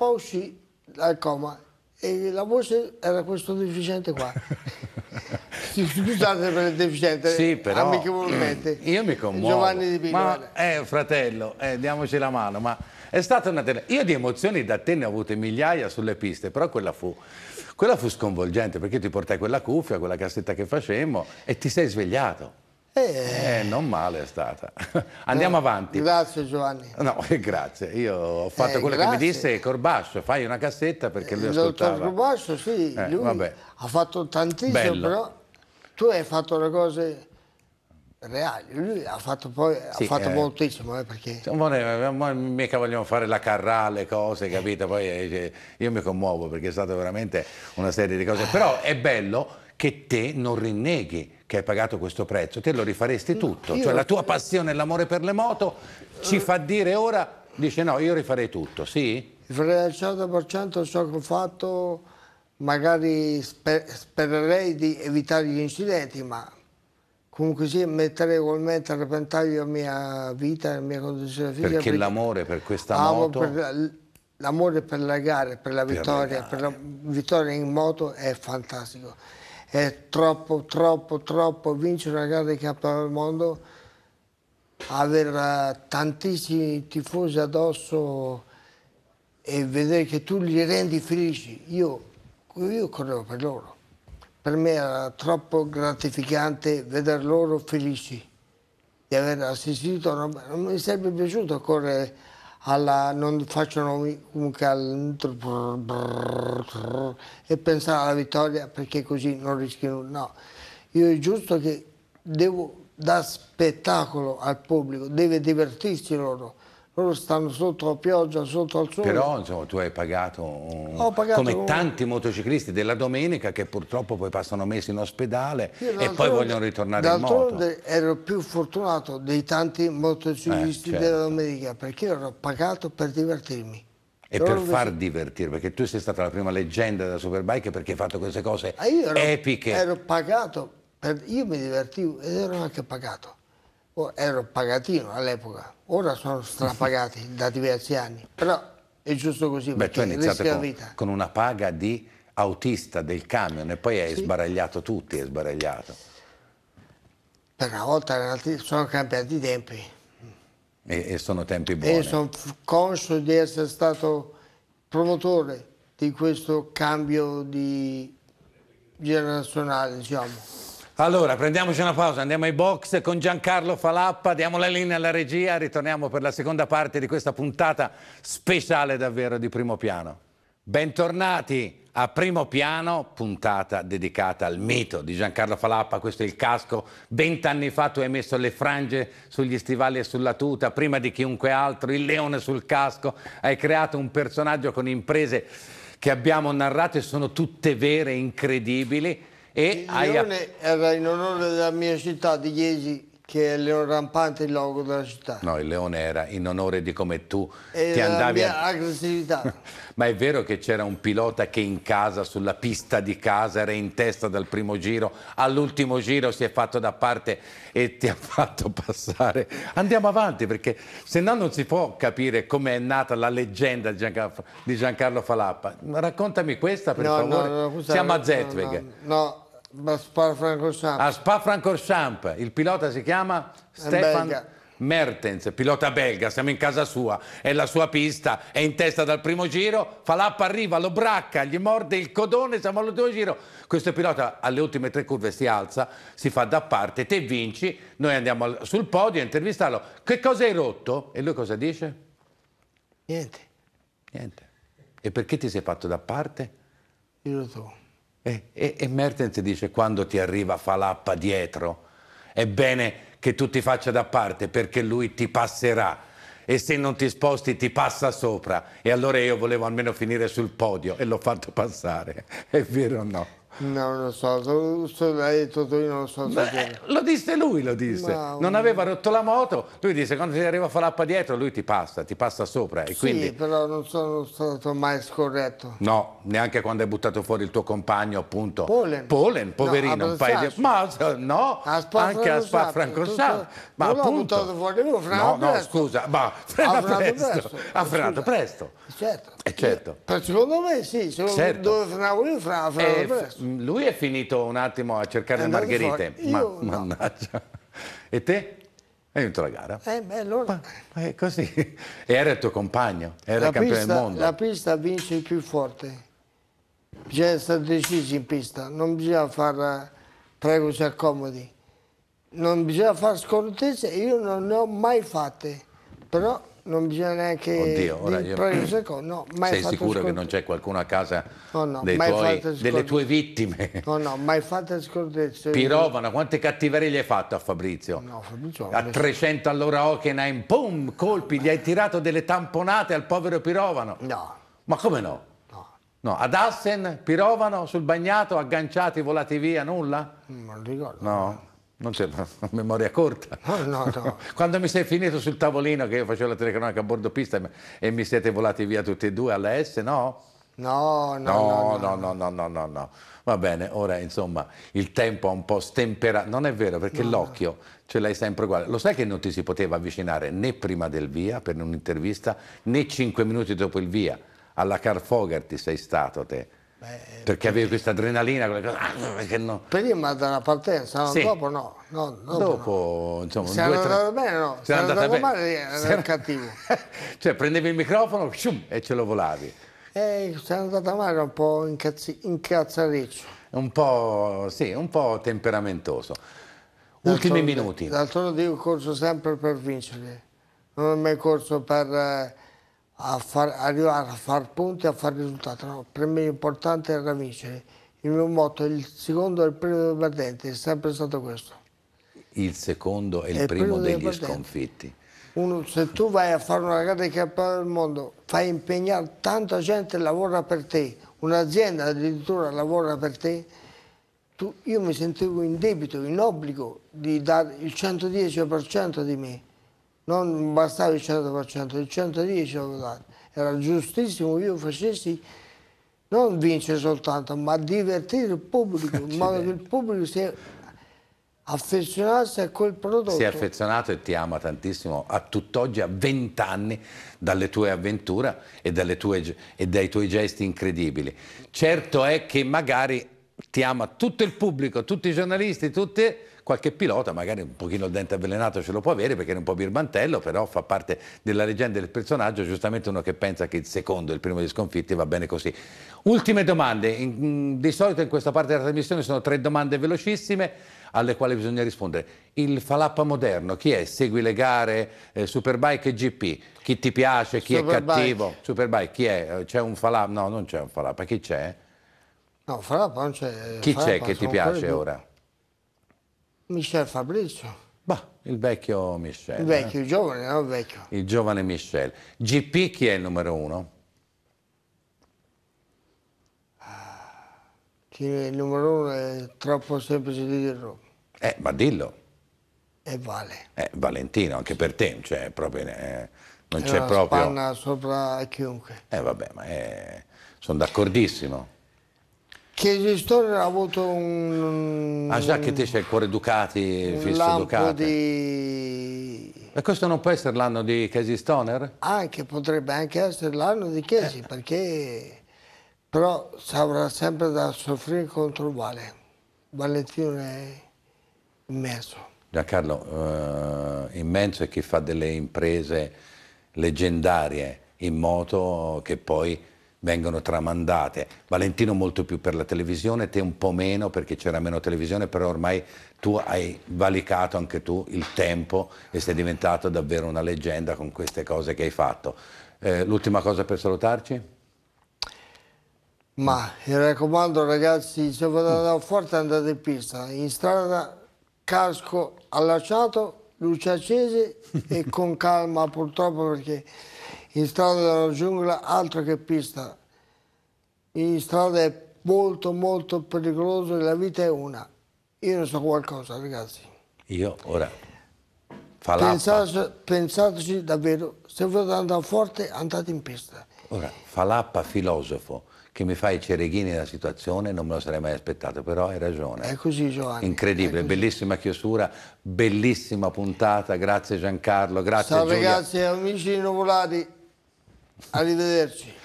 Poi uscì dal coma e la voce era questo deficiente qua. Scusate per il deficiente, sì, però, amichevolmente. Io mi commuovo. Giovanni Di Piccolo. eh, fratello, eh, diamoci la mano, ma è stata una tele... Io di emozioni da te ne ho avute migliaia sulle piste, però quella fu... Quella fu sconvolgente perché ti portai quella cuffia, quella cassetta che facemmo e ti sei svegliato. Eh, eh, non male è stata. Andiamo no, eh, avanti. Grazie Giovanni. No, grazie. Io ho fatto eh, quello grazie. che mi disse Corbascio, fai una cassetta perché lui Il eh, ascoltava. Il dottor Corbascio, sì, eh, lui vabbè. ha fatto tantissimo, Bello. però tu hai fatto le cose reali. Lui ha fatto poi sì, ha fatto eh, moltissimo, eh, perché... Insomma, mica vogliamo fare la carrà, le cose, capito? Poi cioè, io mi commuovo perché è stata veramente una serie di cose. Però è bello che te non rinneghi che hai pagato questo prezzo, te lo rifaresti tutto. Io... Cioè la tua passione e l'amore per le moto ci fa dire ora, dice no, io rifarei tutto, sì? Rifarei al 100% ciò che ho fatto, magari sper spererei di evitare gli incidenti, ma comunque sì, mettere ugualmente a repentaglio la mia vita, la mia condizione fisica. Perché, perché l'amore per questa moto... l'amore per la gara, per la vittoria, per, per la vittoria in moto è fantastico è troppo, troppo, troppo vincere una gara di campionato del mondo, avere eh, tantissimi tifosi addosso e vedere che tu li rendi felici. Io, io correvo per loro. Per me era troppo gratificante vedere loro felici di aver assistito, non, non mi sarebbe piaciuto correre alla, non facciano comunque al, e pensare alla vittoria perché così non rischiano. No, io è giusto che devo dare spettacolo al pubblico, deve divertirsi loro loro stanno sotto la pioggia, sotto al sole. Però insomma, tu hai pagato, un... pagato come un... tanti motociclisti della domenica che purtroppo poi passano mesi in ospedale e poi vogliono ritornare in moto. D'altronde ero più fortunato dei tanti motociclisti eh, certo. della domenica perché ero pagato per divertirmi. E per far divertire, perché tu sei stata la prima leggenda della Superbike perché hai fatto queste cose ah, io ero, epiche. Ero pagato, per, io mi divertivo ed ero anche pagato ero pagatino all'epoca, ora sono mhm. strapagati da diversi anni, però è giusto così Beh, tu hai iniziato con, con, una paga di autista del camion e poi hai sì. sbaragliato tutti, hai sbaragliato. Per una volta sono cambiati i tempi. E, e sono tempi buoni. E sono conscio di essere stato promotore di questo cambio di generazionale, diciamo. Allora, prendiamoci una pausa, andiamo ai box con Giancarlo Falappa, diamo la linea alla regia, ritorniamo per la seconda parte di questa puntata speciale davvero di Primo Piano. Bentornati a Primo Piano, puntata dedicata al mito di Giancarlo Falappa, questo è il casco, vent'anni fa tu hai messo le frange sugli stivali e sulla tuta, prima di chiunque altro, il leone sul casco, hai creato un personaggio con imprese che abbiamo narrato e sono tutte vere, incredibili, e il leone a... era in onore della mia città di Chiesi che è il leone rampante il logo della città. No, il leone era in onore di come tu e ti andavi la mia a... aggressività. Ma è vero che c'era un pilota che in casa, sulla pista di casa, era in testa dal primo giro, all'ultimo giro si è fatto da parte e ti ha fatto passare. Andiamo avanti perché se no non si può capire come è nata la leggenda di Giancarlo Falappa. Raccontami questa per no, favore. No, no, Siamo a Zetweg. no. A Spa-Francorchamps. A ah, Spa-Francorchamps. Il pilota si chiama Stefan... Mertens, pilota belga, siamo in casa sua, è la sua pista, è in testa dal primo giro, fa l'app, arriva, lo bracca, gli morde il codone, siamo all'ultimo giro. Questo pilota alle ultime tre curve si alza, si fa da parte, te vinci, noi andiamo sul podio a intervistarlo. Che cosa hai rotto? E lui cosa dice? Niente. Niente. E perché ti sei fatto da parte? Io lo so. E, e, e Mertens dice quando ti arriva Falappa dietro è bene che tu ti faccia da parte perché lui ti passerà e se non ti sposti ti passa sopra e allora io volevo almeno finire sul podio e l'ho fatto passare, è vero o no? No, non lo so, so lei Totorino non lo so. Beh, sapere. lo disse lui, lo disse. Ma... Non aveva rotto la moto, lui disse quando ti arriva a Falappa dietro lui ti passa, ti passa sopra. E sì, quindi... però non sono stato mai scorretto. No, neanche quando hai buttato fuori il tuo compagno appunto. Polen. Polen, poverino, no, un paio di... Ma no, a anche a Spa Francorsa. Ma non appunto... l'ho buttato fuori lui, fra No, no, scusa, ma ha presto. presto. A Franco presto. Certo. Eh, certo. Per secondo me sì, secondo certo. dove frenavo io fra, frenavo eh, presto. Lui è finito un attimo a cercare eh, le margherite. Fuori. Ma, Io mannaggia. E te? Hai vinto la gara? Eh, beh, allora... Ma, è così. E era il tuo compagno, era la campione pista, del mondo. La pista vince il più forte. Bisogna essere decisi in pista, non bisogna far prego eh, si accomodi. Non bisogna fare scortezze io non ne ho mai fatte, però non bisogna neanche Oddio, ora io... un secondo. No, Sei sicuro scorte... che non c'è qualcuno a casa oh, no, no, tuoi, delle tue vittime? No, oh, no, mai fatta scortezza. Pirovano, quante cattiverie gli hai fatto a Fabrizio? No, Fabrizio... A 300 all'ora Hockenheim, pum, colpi, gli hai tirato delle tamponate al povero Pirovano? No. Ma come no? No, ad Assen, Pirovano, sul bagnato, agganciati, volati via, nulla? Non ricordo. No. Non c'è memoria corta. Ah, no, no, no. Quando mi sei finito sul tavolino che io facevo la telecronaca a bordo pista e mi siete volati via tutti e due alla S, no? No, no, no, no, no, no, no, no, no. Va bene, ora insomma il tempo ha un po' stemperato, non è vero perché no, l'occhio ce l'hai sempre uguale. Lo sai che non ti si poteva avvicinare né prima del via per un'intervista né cinque minuti dopo il via? Alla Car Fogarty sei stato te perché, avevi questa adrenalina, quelle cose, ah, no. prima della partenza, no, sì. dopo no, no dopo, dopo no. insomma, se due, tre... bene no, se, se bene. male era cattivo. cioè prendevi il microfono shum, e ce lo volavi. E se è andata male un po' incazzi... incazzareccio. Un po', sì, un po' temperamentoso. Ultimi minuti. D'altronde io corso sempre per vincere, non ho mai corso per... Eh, a far, arrivare a far punti e a fare risultati. No, per me l'importante era vincere. Il mio motto, il secondo e il primo dei perdenti, è sempre stato questo. Il secondo e il, il primo, primo degli sconfitti. Uno, se tu vai a fare una gara di campionato del mondo, fai impegnare tanta gente che lavora per te, un'azienda addirittura lavora per te, tu, io mi sentivo in debito, in obbligo di dare il 110% di me non bastava il 100%, il 110% lo dato. Era giustissimo che io facessi non vincere soltanto, ma divertire il pubblico, in modo che il pubblico si affezionasse a quel prodotto. Si è affezionato e ti ama tantissimo a tutt'oggi, a vent'anni, dalle tue avventure e, tue, e dai tuoi gesti incredibili. Certo è che magari ti ama tutto il pubblico, tutti i giornalisti, tutti, qualche pilota, magari un pochino il dente avvelenato ce lo può avere perché era un po' birbantello, però fa parte della leggenda del personaggio, giustamente uno che pensa che il secondo, il primo di sconfitti va bene così. Ultime domande, in, di solito in questa parte della trasmissione sono tre domande velocissime alle quali bisogna rispondere. Il Falappa moderno, chi è? Segui le gare eh, Superbike e GP? Chi ti piace? Chi Superbike. è cattivo? Superbike, chi è? C'è un Falappa? No, non c'è un Falappa, chi c'è? No, Fra Ponce... Chi c'è che ti piace credo. ora? Michel Fabrizio. Bah, il vecchio Michel. Il eh. vecchio, eh? il giovane, no? Il vecchio. Il giovane Michel. GP chi è il numero uno? Ah, chi è il numero uno è troppo semplice di dirlo. Eh, ma dillo. E vale. Eh, Valentino, anche per te, cioè, proprio, eh, non c'è proprio... Una sopra chiunque. Eh, vabbè, ma è... sono d'accordissimo che il gestore ha avuto un... Ah già che te c'è il cuore Ducati, fisso Ducati. di... Ma questo non può essere l'anno di Casey Stoner? Anche, potrebbe anche essere l'anno di Casey, eh. perché... Però avrà sempre da soffrire contro Vale. Valentino è immenso. Giancarlo, eh, immenso è chi fa delle imprese leggendarie in moto che poi vengono tramandate. Valentino molto più per la televisione, te un po' meno perché c'era meno televisione, però ormai tu hai valicato anche tu il tempo e sei diventato davvero una leggenda con queste cose che hai fatto. Eh, l'ultima cosa per salutarci? Ma mi raccomando ragazzi, se vado da forte andate in pista, in strada casco allacciato, luce accese e con calma purtroppo perché in strada della giungla altro che pista. In strada è molto molto pericoloso e la vita è una. Io ne so qualcosa, ragazzi. Io ora fa pensateci, davvero, se volete andare forte andate in pista. Ora, Falappa filosofo che mi fa i cereghini della situazione non me lo sarei mai aspettato, però hai ragione. È così Giovanni. Incredibile, così. bellissima chiusura, bellissima puntata, grazie Giancarlo, grazie Ciao Giulia. ragazzi, amici di nuvolati. Arrivederci.